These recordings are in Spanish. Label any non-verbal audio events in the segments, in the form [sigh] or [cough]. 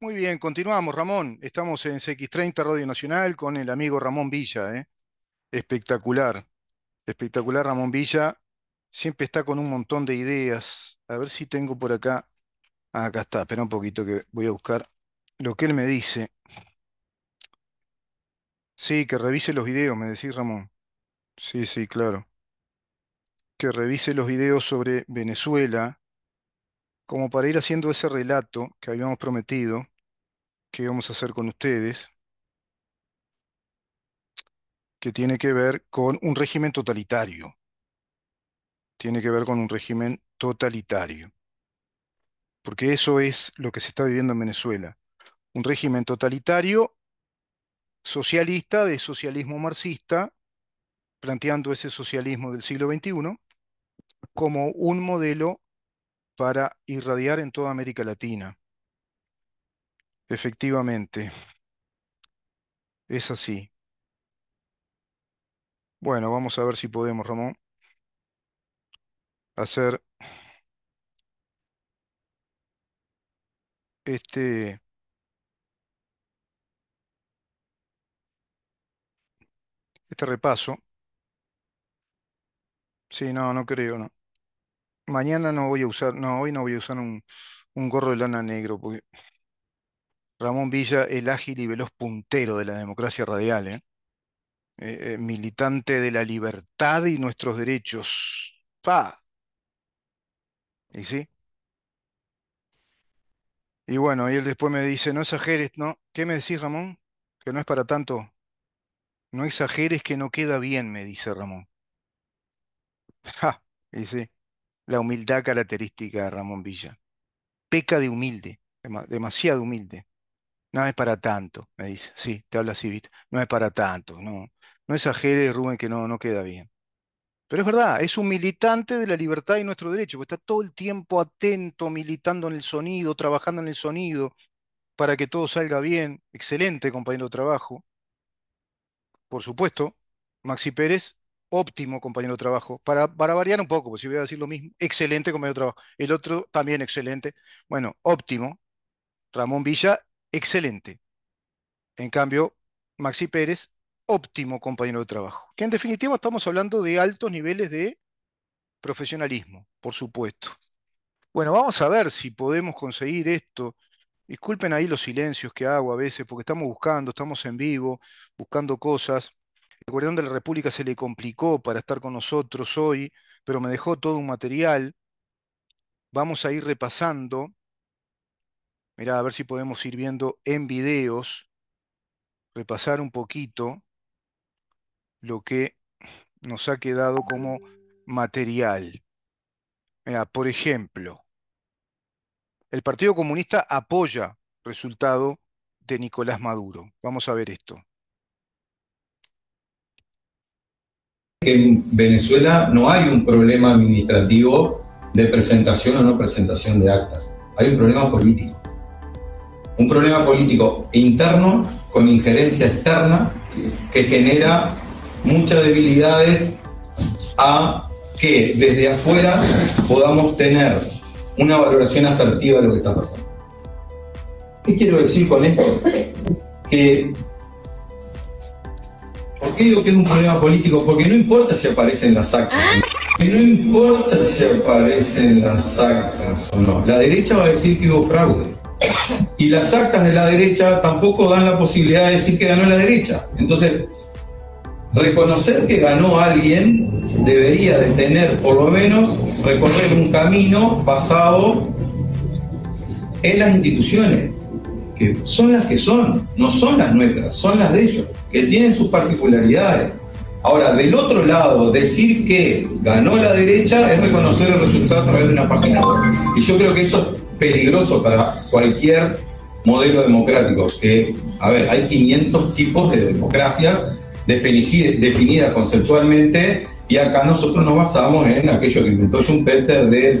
Muy bien, continuamos, Ramón. Estamos en CX30 Radio Nacional con el amigo Ramón Villa. ¿eh? Espectacular, espectacular Ramón Villa. Siempre está con un montón de ideas. A ver si tengo por acá. Ah, acá está, espera un poquito que voy a buscar lo que él me dice. Sí, que revise los videos, me decís Ramón. Sí, sí, claro. Que revise los videos sobre Venezuela como para ir haciendo ese relato que habíamos prometido que vamos a hacer con ustedes, que tiene que ver con un régimen totalitario. Tiene que ver con un régimen totalitario. Porque eso es lo que se está viviendo en Venezuela. Un régimen totalitario socialista de socialismo marxista, planteando ese socialismo del siglo XXI como un modelo para irradiar en toda América Latina. Efectivamente, es así. Bueno, vamos a ver si podemos, Ramón, hacer este... este repaso. Sí, no, no creo, no. Mañana no voy a usar, no, hoy no voy a usar un, un gorro de lana negro porque... Ramón Villa, el ágil y veloz puntero de la democracia radial, ¿eh? Eh, eh, militante de la libertad y nuestros derechos. ¡Pa! ¿Y sí? Y bueno, y él después me dice, no exageres, ¿no? ¿Qué me decís, Ramón? Que no es para tanto. No exageres que no queda bien, me dice Ramón. [laughs] y sí, la humildad característica de Ramón Villa. Peca de humilde, demasiado humilde. No es para tanto, me dice. Sí, te habla Civit. No es para tanto. No, no Rubén, que no, no queda bien. Pero es verdad, es un militante de la libertad y nuestro derecho, porque está todo el tiempo atento, militando en el sonido, trabajando en el sonido, para que todo salga bien. Excelente compañero de trabajo. Por supuesto, Maxi Pérez, óptimo compañero de trabajo. Para, para variar un poco, pues si voy a decir lo mismo, excelente compañero de trabajo. El otro también excelente. Bueno, óptimo. Ramón Villa, excelente. En cambio, Maxi Pérez, óptimo compañero de trabajo. Que en definitiva estamos hablando de altos niveles de profesionalismo, por supuesto. Bueno, vamos a ver si podemos conseguir esto. Disculpen ahí los silencios que hago a veces, porque estamos buscando, estamos en vivo, buscando cosas. El guardián de la República se le complicó para estar con nosotros hoy, pero me dejó todo un material. Vamos a ir repasando Mirá, a ver si podemos ir viendo en videos, repasar un poquito lo que nos ha quedado como material. Mirá, por ejemplo, el Partido Comunista apoya resultado de Nicolás Maduro. Vamos a ver esto. En Venezuela no hay un problema administrativo de presentación o no presentación de actas, hay un problema político un problema político interno con injerencia externa que genera muchas debilidades a que desde afuera podamos tener una valoración asertiva de lo que está pasando. ¿Qué quiero decir con esto? Que, ¿Por qué digo que es un problema político? Porque no importa si aparecen las actas. No importa si aparecen las actas o no. La derecha va a decir que hubo fraude. Y las actas de la derecha tampoco dan la posibilidad de decir que ganó la derecha. Entonces, reconocer que ganó alguien debería de tener, por lo menos, recorrer un camino basado en las instituciones, que son las que son, no son las nuestras, son las de ellos, que tienen sus particularidades. Ahora, del otro lado, decir que ganó la derecha es reconocer el resultado a través de una página Y yo creo que eso peligroso para cualquier modelo democrático. Que, a ver, hay 500 tipos de democracias definidas conceptualmente y acá nosotros nos basamos en aquello que inventó Schumpeter del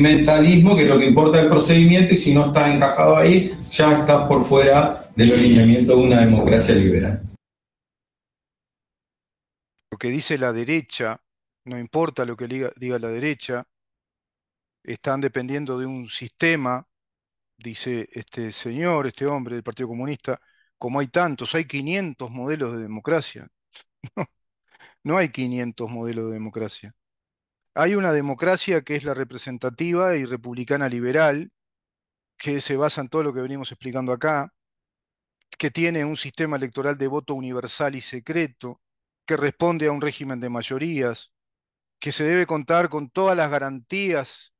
mentalismo, que lo que importa el procedimiento y si no está encajado ahí, ya está por fuera del alineamiento de una democracia liberal. Lo que dice la derecha, no importa lo que diga la derecha, están dependiendo de un sistema, dice este señor, este hombre del Partido Comunista, como hay tantos, hay 500 modelos de democracia. [laughs] No, hay 500 modelos de democracia. Hay una democracia que es la representativa y republicana liberal, que se basa en todo lo que venimos explicando acá, que tiene un sistema electoral de voto universal y secreto, que responde a un régimen de mayorías, que se debe contar con todas las garantías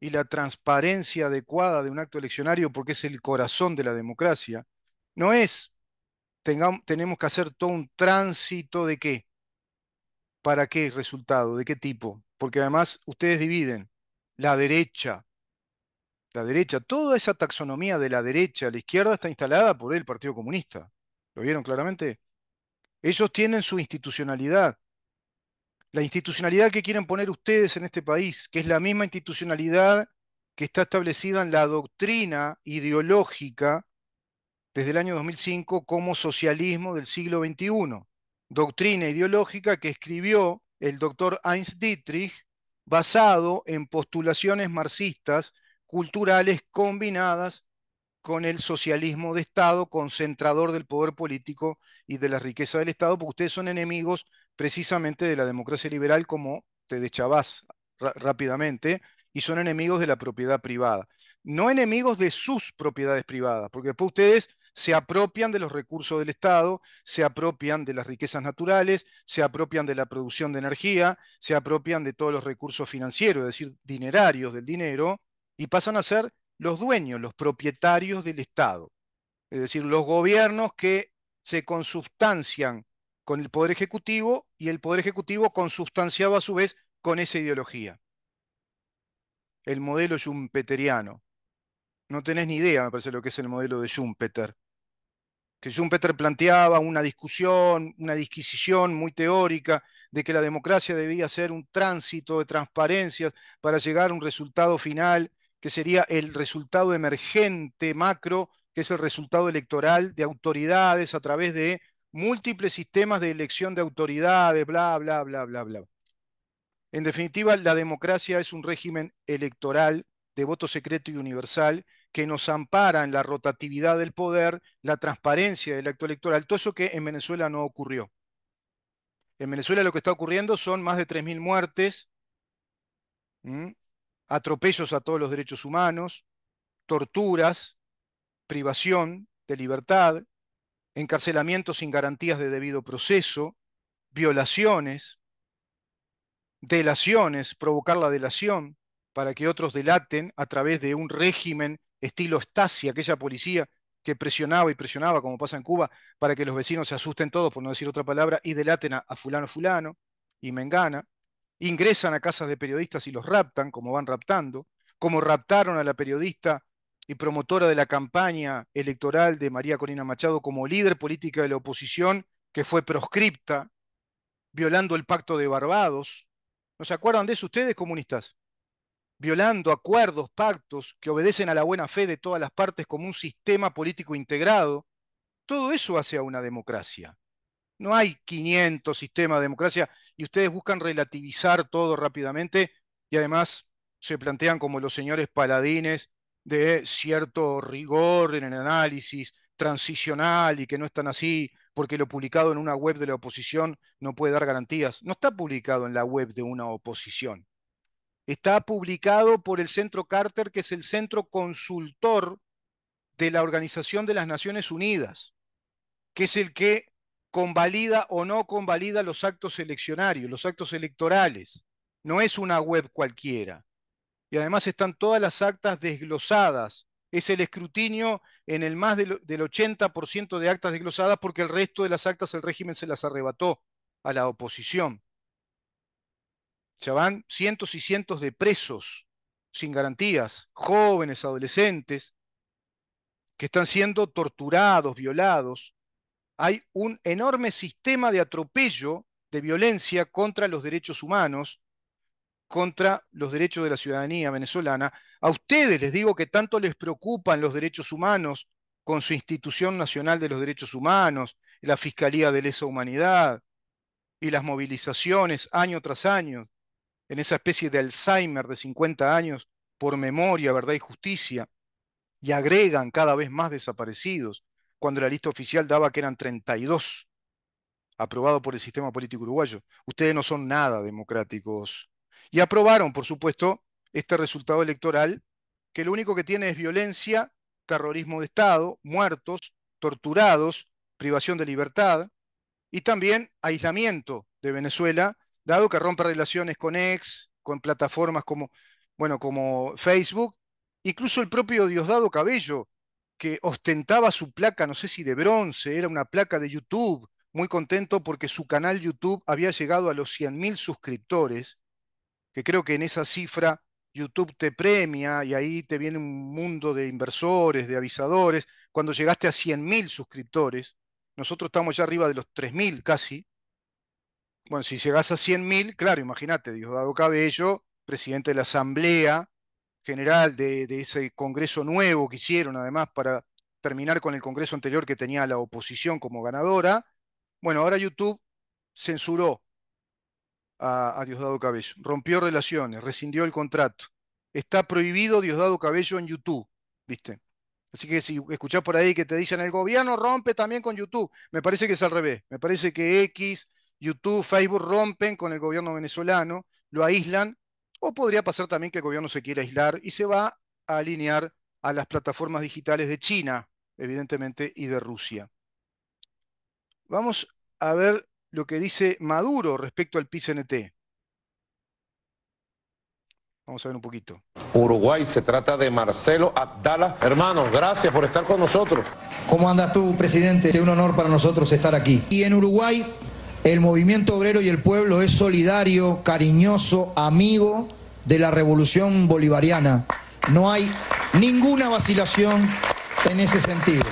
y la transparencia adecuada de un acto eleccionario, porque es el corazón de la democracia, no es, tenemos que hacer todo un tránsito de qué, para qué resultado, de qué tipo, porque además ustedes dividen la derecha, la derecha, toda esa taxonomía de la derecha a la izquierda está instalada por el Partido Comunista, ¿lo vieron claramente? Ellos tienen su institucionalidad, la institucionalidad que quieren poner ustedes en este país, que es la misma institucionalidad que está establecida en la doctrina ideológica desde el año 2005 como socialismo del siglo XXI, doctrina ideológica que escribió el doctor Heinz Dietrich basado en postulaciones marxistas culturales combinadas con el socialismo de Estado, concentrador del poder político y de la riqueza del Estado, porque ustedes son enemigos precisamente de la democracia liberal como te deschabás rápidamente, y son enemigos de la propiedad privada. No enemigos de sus propiedades privadas, porque después ustedes se apropian de los recursos del Estado, se apropian de las riquezas naturales, se apropian de la producción de energía, se apropian de todos los recursos financieros, es decir, dinerarios del dinero, y pasan a ser los dueños, los propietarios del Estado. Es decir, los gobiernos que se consustancian con el Poder Ejecutivo y el Poder Ejecutivo consustanciado a su vez con esa ideología. El modelo Schumpeteriano. No tenés ni idea, me parece, lo que es el modelo de Schumpeter. Que Schumpeter planteaba una discusión, una disquisición muy teórica de que la democracia debía ser un tránsito de transparencias para llegar a un resultado final que sería el resultado emergente macro, que es el resultado electoral de autoridades a través de múltiples sistemas de elección de autoridades, bla, bla, bla, bla, bla. En definitiva, la democracia es un régimen electoral de voto secreto y universal que nos ampara en la rotatividad del poder, la transparencia del acto electoral, todo eso que en Venezuela no ocurrió. En Venezuela lo que está ocurriendo son más de 3.000 muertes, atropellos a todos los derechos humanos, torturas, privación de libertad, encarcelamiento sin garantías de debido proceso, violaciones, delaciones, provocar la delación para que otros delaten a través de un régimen estilo Stasi, aquella policía que presionaba y presionaba, como pasa en Cuba, para que los vecinos se asusten todos, por no decir otra palabra, y delaten a, a fulano, fulano, y mengana. Ingresan a casas de periodistas y los raptan, como van raptando, como raptaron a la periodista y promotora de la campaña electoral de María Corina Machado como líder política de la oposición, que fue proscripta, violando el pacto de Barbados. ¿No se acuerdan de eso ustedes, comunistas? Violando acuerdos, pactos que obedecen a la buena fe de todas las partes como un sistema político integrado. Todo eso hace a una democracia. No hay 500 sistemas de democracia y ustedes buscan relativizar todo rápidamente y además se plantean como los señores paladines de cierto rigor en el análisis transicional y que no es tan así porque lo publicado en una web de la oposición no puede dar garantías. No está publicado en la web de una oposición. Está publicado por el Centro Carter, que es el centro consultor de la Organización de las Naciones Unidas, que es el que convalida o no convalida los actos eleccionarios, los actos electorales. No es una web cualquiera y además están todas las actas desglosadas. Es el escrutinio en el más del, 80% de actas desglosadas porque el resto de las actas el régimen se las arrebató a la oposición. Ya van cientos y cientos de presos sin garantías, jóvenes, adolescentes, que están siendo torturados, violados. Hay un enorme sistema de atropello, de violencia contra los derechos humanos, contra los derechos de la ciudadanía venezolana. A ustedes les digo que tanto les preocupan los derechos humanos con su Institución Nacional de los Derechos Humanos, la Fiscalía de Lesa Humanidad y las movilizaciones año tras año en esa especie de Alzheimer de 50 años por memoria, verdad y justicia, y agregan cada vez más desaparecidos, cuando la lista oficial daba que eran 32, aprobado por el sistema político uruguayo. Ustedes no son nada democráticos, y aprobaron, por supuesto, este resultado electoral, que lo único que tiene es violencia, terrorismo de Estado, muertos, torturados, privación de libertad y también aislamiento de Venezuela, dado que rompe relaciones con ex, con plataformas como, bueno, como Facebook, incluso el propio Diosdado Cabello, que ostentaba su placa, no sé si de bronce, era una placa de YouTube, muy contento porque su canal YouTube había llegado a los 100.000 suscriptores, que creo que en esa cifra YouTube te premia y ahí te viene un mundo de inversores, de avisadores. Cuando llegaste a 100.000 suscriptores, nosotros estamos ya arriba de los 3.000 casi. Bueno, si llegás a 100.000, claro, imagínate, Diosdado Cabello, presidente de la Asamblea General de, de ese Congreso nuevo que hicieron, además, para terminar con el Congreso anterior que tenía la oposición como ganadora. Bueno, ahora YouTube censuró a, Diosdado Cabello. Rompió relaciones, rescindió el contrato. Está prohibido Diosdado Cabello en YouTube, ¿viste? Así que si escuchás por ahí que te dicen el gobierno rompe también con YouTube, me parece que es al revés. Me parece que X, YouTube, Facebook rompen con el gobierno venezolano, lo aíslan, o podría pasar también que el gobierno se quiera aislar y se va a alinear a las plataformas digitales de China, evidentemente, y de Rusia. Vamos a ver lo que dice Maduro respecto al PICNT. Vamos a ver un poquito. Uruguay, se trata de Marcelo Abdala. Hermanos, gracias por estar con nosotros. ¿Cómo andas tú, presidente? Es un honor para nosotros estar aquí. Y en Uruguay, el movimiento obrero y el pueblo es solidario, cariñoso, amigo de la revolución bolivariana. No hay ninguna vacilación en ese sentido.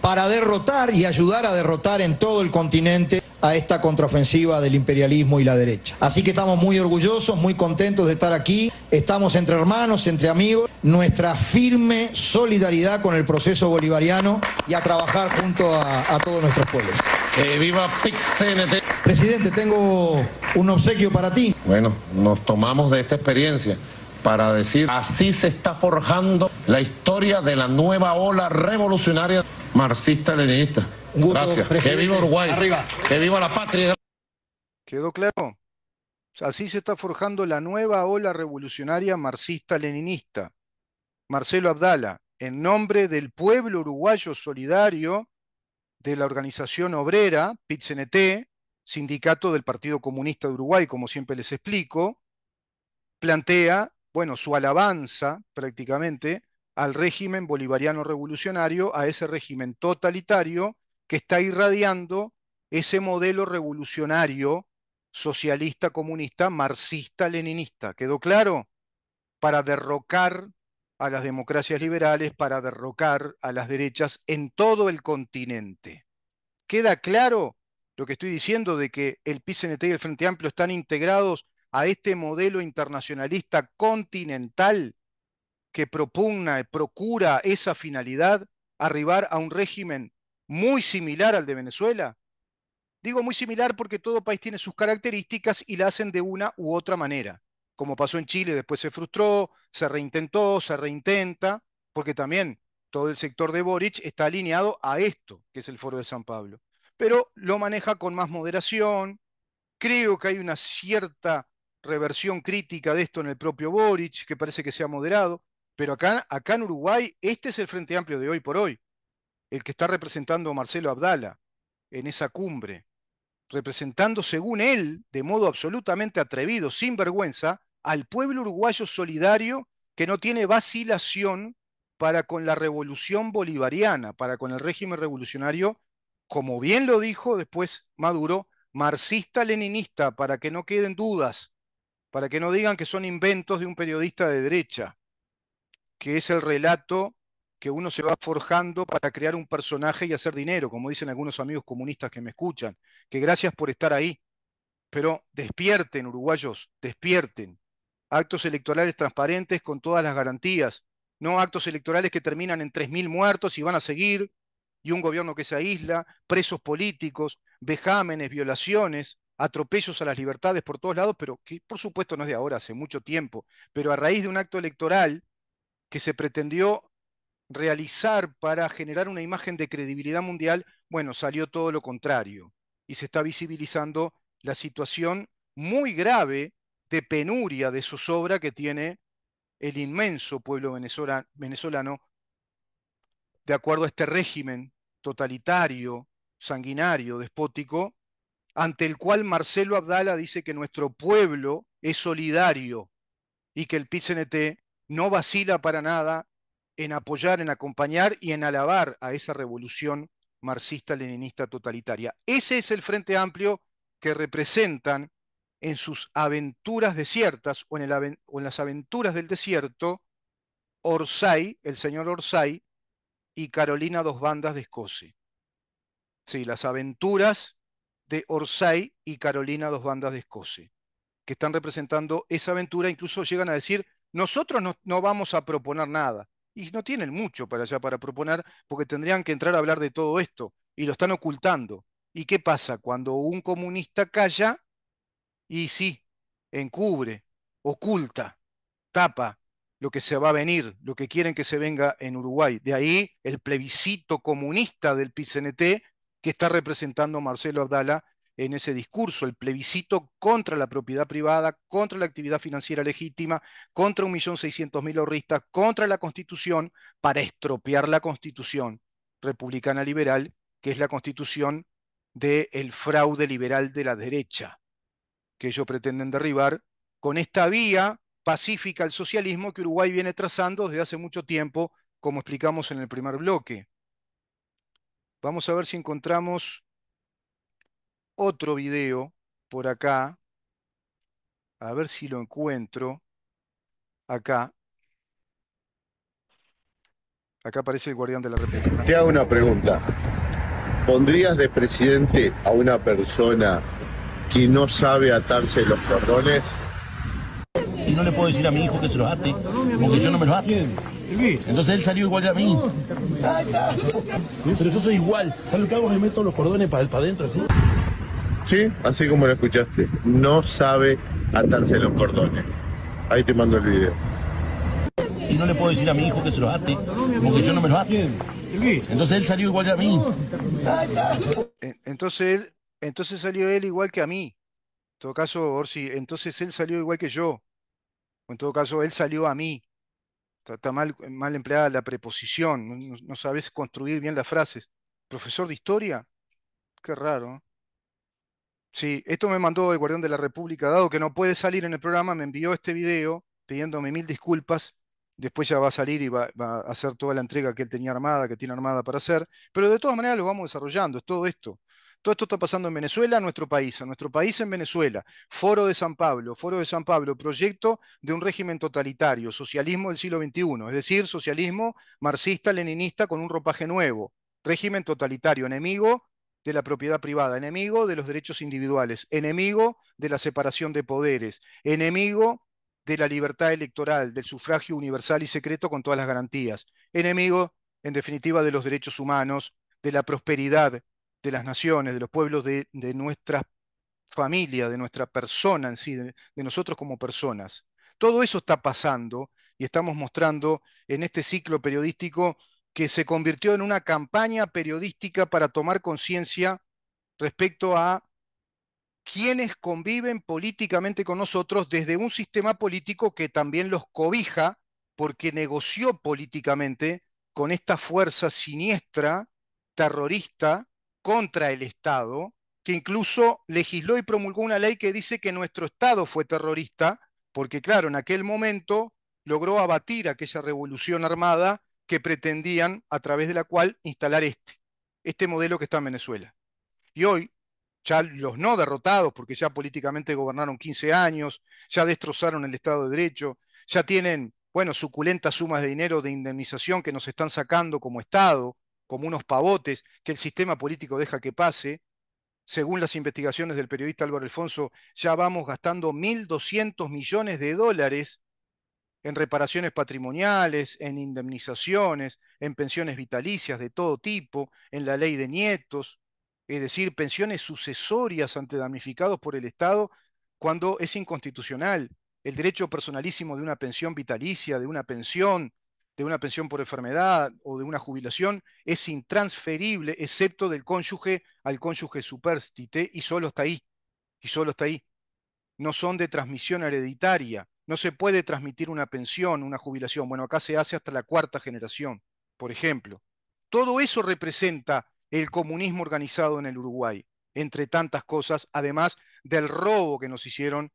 Para derrotar y ayudar a derrotar en todo el continente a esta contraofensiva del imperialismo y la derecha. Así que estamos muy orgullosos, muy contentos de estar aquí, estamos entre hermanos, entre amigos, nuestra firme solidaridad con el proceso bolivariano y a trabajar junto a, todos nuestros pueblos. Eh, viva Presidente, tengo un obsequio para ti. Bueno, nos tomamos de esta experiencia para decir, así se está forjando la historia de la nueva ola revolucionaria marxista-leninista. Gracias. Que viva Uruguay. Que viva la patria. ¿Quedó claro? Así se está forjando la nueva ola revolucionaria marxista-leninista. Marcelo Abdala, en nombre del pueblo uruguayo solidario de la organización obrera, PITCNT, sindicato del Partido Comunista de Uruguay, como siempre les explico, plantea, bueno, su alabanza prácticamente al régimen bolivariano revolucionario, a ese régimen totalitario que está irradiando ese modelo revolucionario socialista, comunista, marxista, leninista. ¿Quedó claro? Para derrocar a las democracias liberales, para derrocar a las derechas en todo el continente. ¿Queda claro lo que estoy diciendo de que el PCNT y el Frente Amplio están integrados a este modelo internacionalista continental que propugna, procura esa finalidad, arribar a un régimen muy similar al de Venezuela? Digo muy similar porque todo país tiene sus características y la hacen de una u otra manera. Como pasó en Chile, después se frustró, se reintentó, se reintenta, porque también todo el sector de Boric está alineado a esto, que es el Foro de San Pablo. Pero lo maneja con más moderación. Creo que hay una cierta reversión crítica de esto en el propio Boric, que parece que sea moderado. Pero acá, acá en Uruguay, este es el Frente Amplio de hoy por hoy el que está representando a Marcelo Abdala en esa cumbre, representando según él, de modo absolutamente atrevido, sin vergüenza, al pueblo uruguayo solidario que no tiene vacilación para con la revolución bolivariana, para con el régimen revolucionario, como bien lo dijo después Maduro, marxista-leninista, para que no queden dudas, para que no digan que son inventos de un periodista de derecha, que es el relato que uno se va forjando para crear un personaje y hacer dinero, como dicen algunos amigos comunistas que me escuchan, que gracias por estar ahí. Pero despierten, uruguayos, despierten. Actos electorales transparentes con todas las garantías, no actos electorales que terminan en 3.000 muertos y van a seguir, y un gobierno que se aísla, presos políticos, vejámenes, violaciones, atropellos a las libertades por todos lados, pero que por supuesto no es de ahora, hace mucho tiempo, pero a raíz de un acto electoral que se pretendió realizar para generar una imagen de credibilidad mundial, bueno, salió todo lo contrario y se está visibilizando la situación muy grave de penuria, de zozobra que tiene el inmenso pueblo venezolano, de acuerdo a este régimen totalitario, sanguinario, despótico, ante el cual Marcelo Abdala dice que nuestro pueblo es solidario y que el PCNT no vacila para nada en apoyar, en acompañar y en alabar a esa revolución marxista-leninista totalitaria. Ese es el Frente Amplio que representan en sus aventuras desiertas o en, las aventuras del desierto Orsay, el señor Orsay, y Carolina Dos Bandas de Escoce Sí, las aventuras de Orsay y Carolina Dos Bandas de Escoce que están representando esa aventura, incluso llegan a decir, nosotros no vamos a proponer nada, y no tienen mucho para allá para proponer, porque tendrían que entrar a hablar de todo esto y lo están ocultando. ¿Y qué pasa? Cuando un comunista calla, y sí, encubre, oculta, tapa lo que se va a venir, lo que quieren que se venga en Uruguay. De ahí el plebiscito comunista del PCNT que está representando Marcelo Abdala en ese discurso, el plebiscito contra la propiedad privada, contra la actividad financiera legítima, contra 1.600.000 ahorristas, contra la Constitución, para estropear la Constitución republicana liberal, que es la Constitución del fraude liberal de la derecha, que ellos pretenden derribar con esta vía pacífica al socialismo que Uruguay viene trazando desde hace mucho tiempo, como explicamos en el primer bloque. Vamos a ver si encontramos otro video por acá. A ver si lo encuentro. Acá. Acá aparece el guardián de la República. Te hago una pregunta. ¿Pondrías de presidente a una persona que no sabe atarse los cordones? Y no le puedo decir a mi hijo que se los ate, porque yo no me los ate. Entonces él salió igual que a mí. Pero yo soy igual. ¿Sabes lo que hago? Me meto los cordones para para adentro así. Sí, así como lo escuchaste. No sabe atarse los cordones. Ahí te mando el video. Y no le puedo decir a mi hijo que se lo ate, porque yo no me lo ate. Entonces él salió igual que a mí. Entonces él, entonces salió él igual que a mí. En todo caso, Orsi, entonces él salió igual que yo. O en todo caso, él salió a mí. Está, mal, mal, empleada la preposición. No, no, sabes construir bien las frases. ¿Profesor de historia? Qué raro. ¿eh? Sí, esto me mandó el Guardián de la República, dado que no puede salir en el programa, me envió este video pidiéndome mil disculpas. Después ya va a salir y va, a hacer toda la entrega que él tenía armada, que tiene armada para hacer. Pero de todas maneras lo vamos desarrollando, es todo esto. Todo esto está pasando en Venezuela, en nuestro país, en nuestro país en Venezuela. Foro de San Pablo, Foro de San Pablo, proyecto de un régimen totalitario, socialismo del siglo XXI, es decir, socialismo marxista-leninista con un ropaje nuevo, régimen totalitario, enemigo de la propiedad privada, enemigo de los derechos individuales, enemigo de la separación de poderes, enemigo de la libertad electoral, del sufragio universal y secreto con todas las garantías, enemigo, en definitiva, de los derechos humanos, de la prosperidad de las naciones, de los pueblos, de, nuestra familia, de nuestra persona en sí, de nosotros como personas. Todo eso está pasando y estamos mostrando en este ciclo periodístico que se convirtió en una campaña periodística para tomar conciencia respecto a quienes conviven políticamente con nosotros desde un sistema político que también los cobija porque negoció políticamente con esta fuerza siniestra, terrorista, contra el Estado, que incluso legisló y promulgó una ley que dice que nuestro Estado fue terrorista, porque claro, en aquel momento logró abatir aquella revolución armada que pretendían a través de la cual instalar este, este modelo que está en Venezuela. Y hoy, ya los no derrotados, porque ya políticamente gobernaron 15 años, ya destrozaron el Estado de Derecho, ya tienen, bueno, suculentas sumas de dinero de indemnización que nos están sacando como Estado, como unos pavotes que el sistema político deja que pase. Según las investigaciones del periodista Álvaro Alfonso, ya vamos gastando 1.200 millones de dólares en reparaciones patrimoniales, en indemnizaciones, en pensiones vitalicias de todo tipo, en la ley de nietos, es decir, pensiones sucesorias ante damnificados por el Estado cuando es inconstitucional el derecho personalísimo de una pensión vitalicia, de una pensión, de una pensión por enfermedad o de una jubilación es intransferible excepto del cónyuge al cónyuge superstite y solo está ahí, y solo está ahí. No son de transmisión hereditaria no se puede transmitir una pensión, una jubilación. Bueno, acá se hace hasta la cuarta generación, por ejemplo. Todo eso representa el comunismo organizado en el Uruguay, entre tantas cosas, además del robo que nos hicieron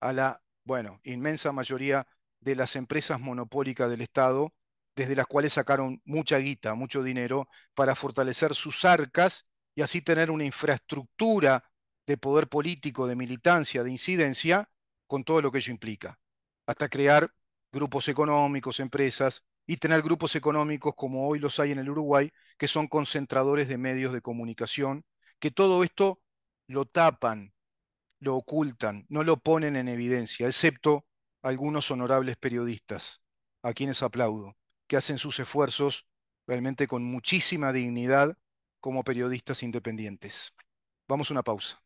a la, bueno, inmensa mayoría de las empresas monopólicas del Estado, desde las cuales sacaron mucha guita, mucho dinero, para fortalecer sus arcas y así tener una infraestructura de poder político, de militancia, de incidencia, con todo lo que ello implica hasta crear grupos económicos, empresas, y tener grupos económicos como hoy los hay en el Uruguay, que son concentradores de medios de comunicación, que todo esto lo tapan, lo ocultan, no lo ponen en evidencia, excepto algunos honorables periodistas, a quienes aplaudo, que hacen sus esfuerzos realmente con muchísima dignidad como periodistas independientes. Vamos a una pausa.